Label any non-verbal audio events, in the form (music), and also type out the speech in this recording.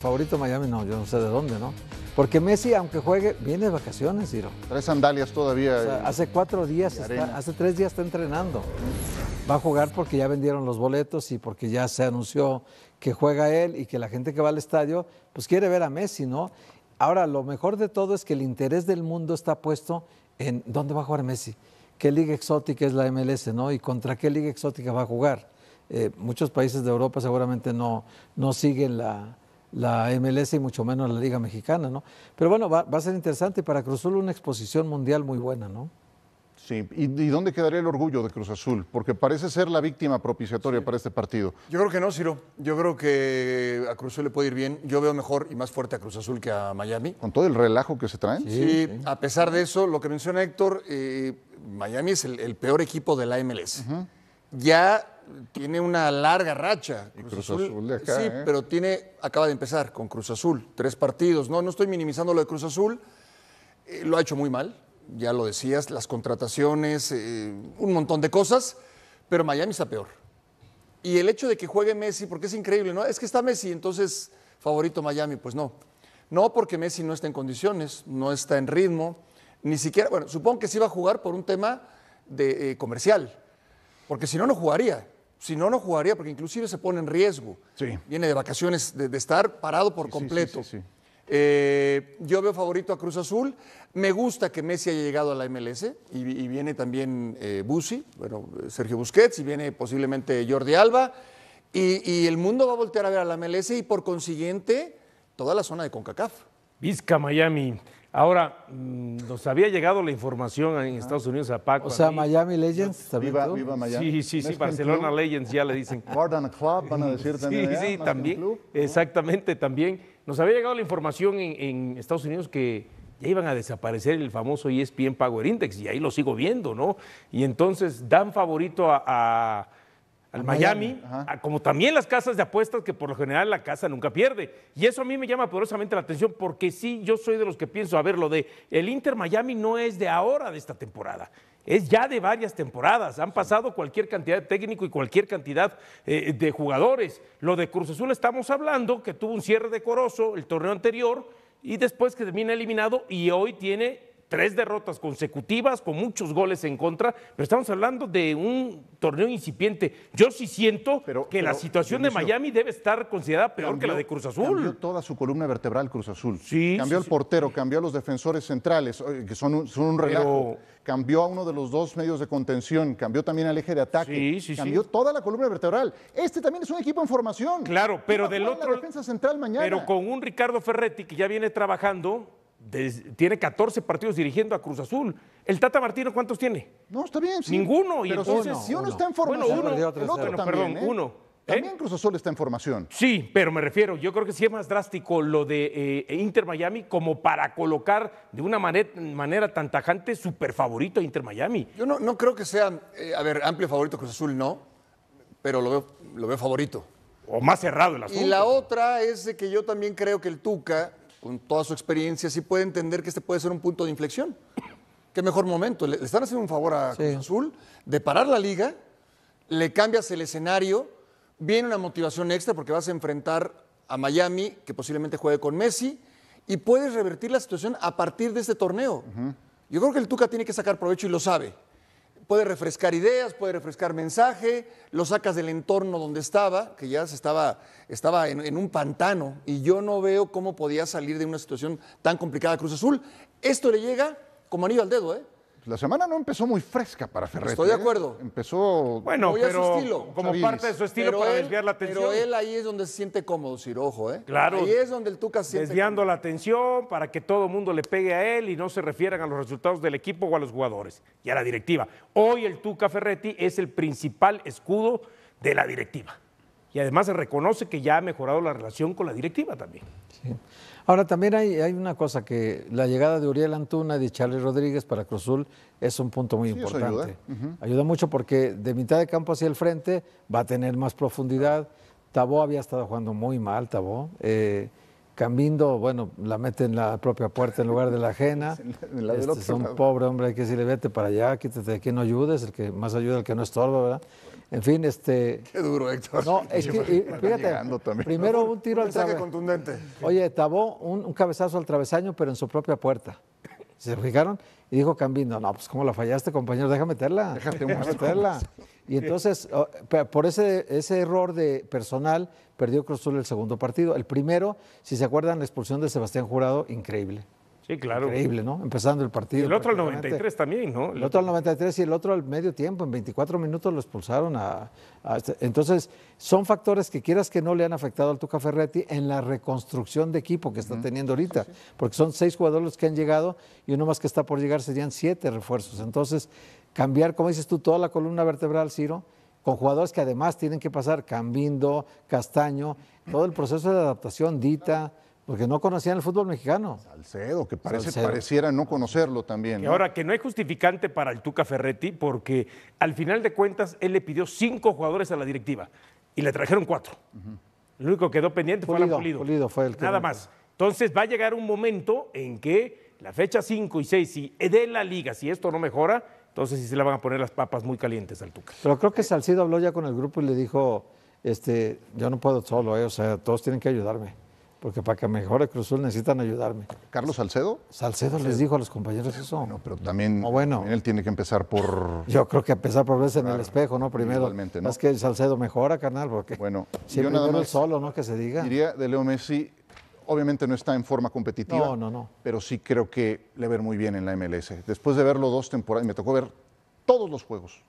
Favorito Miami, no, yo no sé de dónde, ¿no? Porque Messi, aunque juegue, viene de vacaciones, Ciro. Tres sandalias todavía. hace cuatro días, hace tres días está entrenando. Va a jugar porque ya vendieron los boletos y porque ya se anunció que juega él y que la gente que va al estadio, pues quiere ver a Messi, ¿no? Ahora, lo mejor de todo es que el interés del mundo está puesto en dónde va a jugar Messi, qué liga exótica es la MLS, ¿no? Y contra qué liga exótica va a jugar. Eh, muchos países de Europa seguramente no, no siguen la, la MLS y mucho menos la Liga Mexicana, ¿no? Pero bueno, va, a ser interesante para Cruz Azul una exposición mundial muy buena, ¿no? Sí, ¿Y, dónde quedaría el orgullo de Cruz Azul? Porque parece ser la víctima propiciatoria para este partido. Yo creo que no, Ciro. Yo creo que a Cruz Azul le puede ir bien. Yo veo mejor y más fuerte a Cruz Azul que a Miami. Con todo el relajo que se traen. Sí, a pesar de eso, lo que menciona Héctor, eh, Miami es el, peor equipo de la MLS. Ya tiene una larga racha. Cruz, Azul, de acá, sí, ¿eh? pero tiene, acaba de empezar con Cruz Azul, tres partidos. No, no estoy minimizando lo de Cruz Azul, eh, lo ha hecho muy mal, ya lo decías, las contrataciones, eh, un montón de cosas, pero Miami está peor. Y el hecho de que juegue Messi, porque es increíble, ¿no? Es que está Messi, entonces favorito Miami, pues no. No porque Messi no está en condiciones, no está en ritmo, ni siquiera, bueno, supongo que sí va a jugar por un tema de, comercial, porque si no, no jugaría. Si no, no jugaría, porque inclusive se pone en riesgo. Viene de vacaciones, de, estar parado por completo. Eh, yo veo favorito a Cruz Azul. Me gusta que Messi haya llegado a la MLS y, viene también eh, Busi, bueno, Sergio Busquets y viene posiblemente Jordi Alba. Y, el mundo va a voltear a ver a la MLS y por consiguiente toda la zona de CONCACAF. Vizca, Miami. Ahora, mm, nos había llegado la información en Estados Unidos a Paco. O sea, Miami Legends Viva, viva Miami. Sí, sí, sí, Barcelona Legends ya le dicen. More than a club, van a decir también. Sí, sí, también. Exactamente, también. Nos había llegado la información en, Estados Unidos que ya iban a desaparecer el famoso ESPN Power Index, y ahí lo sigo viendo, ¿no? Y entonces dan favorito a al Miami, como también las casas de apuestas, que por lo general la casa nunca pierde. Y eso a mí me llama poderosamente la atención, porque sí, yo soy de los que pienso, a ver, lo de el Inter Miami no es de ahora, de esta temporada es ya de varias temporadas. Han pasado cualquier cantidad de técnico y cualquier cantidad eh, de jugadores. Lo de Cruz Azul estamos hablando, que tuvo un cierre decoroso el torneo anterior y después que termina eliminado y hoy tiene tres derrotas consecutivas con muchos goles en contra, pero estamos hablando de un torneo incipiente. Yo sí siento que la situación de Miami debe estar considerada peor que la de Cruz Azul. Cambió toda su columna vertebral Cruz Azul. cambió el portero, cambió a los defensores centrales, que son un, son un relajo. Cambió a uno de los dos medios de contención, cambió también al eje de ataque, cambió toda la columna vertebral. Este también es un equipo en formación. Claro, pero del otro. defensa central mañana. Pero con un Ricardo Ferretti que ya viene trabajando tiene 14 partidos dirigiendo a Cruz Azul. ¿El Tata Martino cuántos tiene? No, está bien. Ninguno. si uno, está en formación, bueno, uno, el también, perdón, ¿eh? uno. ¿eh? También Cruz Azul está en formación. Sí, pero me refiero, yo creo que sí es más drástico lo de eh, Inter Miami como para colocar de una manera, tan tajante super favorito a Inter Miami. Yo no, no creo que sea, a ver, amplio favorito Cruz Azul no, pero lo veo, favorito. O más cerrado el asunto. Y la otra es que yo también creo que el Tuca con toda su experiencia, sí puede entender que este puede ser un punto de inflexión. Qué mejor momento. Le, están haciendo un favor a Cruz Azul de parar la liga, le cambias el escenario, viene una motivación extra porque vas a enfrentar a Miami, que posiblemente juegue con Messi, y puedes revertir la situación a partir de este torneo. Yo creo que el Tuca tiene que sacar provecho y lo sabe puede refrescar ideas, puede refrescar mensaje, lo sacas del entorno donde estaba, que ya se estaba, estaba en, en, un pantano, y yo no veo cómo podía salir de una situación tan complicada Cruz Azul. Esto le llega como anillo al dedo, ¿eh? la semana no empezó muy fresca para Ferretti. Estoy de ¿eh? acuerdo. Empezó bueno, pero como parte de su estilo para desviar la atención. Pero él ahí es donde se siente cómodo, Cirojo, ¿eh? Claro. Ahí es donde el Tuca siente Desviando la atención para que todo el mundo le pegue a él y no se refieran a los resultados del equipo o a los jugadores y a la directiva. Hoy el Tuca Ferretti es el principal escudo de la directiva y además se reconoce que ya ha mejorado la relación con la directiva también. Ahora también hay, hay, una cosa que la llegada de Uriel Antuna y de Charlie Rodríguez para Cruzul es un punto muy importante. Ayuda. ¿eh? ayuda. mucho porque de mitad de campo hacia el frente va a tener más profundidad. Tabó había estado jugando muy mal, Tabó. Eh, Cambindo, bueno, la mete en la propia puerta en lugar de la ajena. (laughs) es este, un pobre hombre, hay que decirle, vete para allá, quítate de aquí, no ayudes, el que más ayuda, el que no estorba, ¿verdad? En fin, este... Qué duro, Héctor. No, es que, fíjate, primero un tiro al travesaño. contundente. Oye, tabó un, cabezazo al travesaño, pero en su propia puerta. ¿Se fijaron? Y dijo Cambindo, no, pues cómo la fallaste, compañero, déjame meterla. Déjate meterla. Y entonces, oh, por ese, ese error de personal, perdió Cruz el segundo partido. El primero, si se acuerdan, la expulsión de Sebastián Jurado, increíble. Sí, claro. Increíble, ¿no? Empezando el partido. el otro al 93 también, ¿no? El otro al 93 y el otro al medio tiempo. En 24 minutos lo expulsaron a, este. Entonces, son factores que quieras que no le han afectado al Tuca Ferretti en la reconstrucción de equipo que está teniendo ahorita. Porque son seis jugadores los que han llegado y uno más que está por llegar serían siete refuerzos. Entonces, cambiar, como dices tú, toda la columna vertebral, Ciro, con jugadores que además tienen que pasar Cambindo, Castaño, todo el proceso de adaptación, Dita, porque no conocían el fútbol mexicano. Salcedo, que parece, pareciera no conocerlo también. Y Ahora, que no es justificante para el Tuca Ferretti, porque al final de cuentas él le pidió cinco jugadores a la directiva y le trajeron cuatro. Lo único que quedó pendiente fue Alan Pulido. el que Nada más. Entonces va a llegar un momento en que la fecha 5 y 6, si de la liga, si esto no mejora, entonces sí se le van a poner las papas muy calientes al Tuca. Pero creo que Salcido habló ya con el grupo y le dijo, este, yo no puedo solo, eh, o sea, todos tienen que ayudarme. Porque para que mejore Cruzul necesitan ayudarme. ¿Carlos Salcedo? Salcedo, les dijo a los compañeros eso. No, pero también, bueno, él tiene que empezar por. Yo creo que empezar por verse en el espejo, ¿no? Primero. ¿no? Es que Salcedo mejora, carnal, porque. Bueno, si yo nada más. solo, ¿no? Que se diga. Diría de Leo Messi, Obviamente no está en forma competitiva, pero sí creo que le ver muy bien en la MLS. Después de verlo dos temporadas, me tocó ver todos los juegos,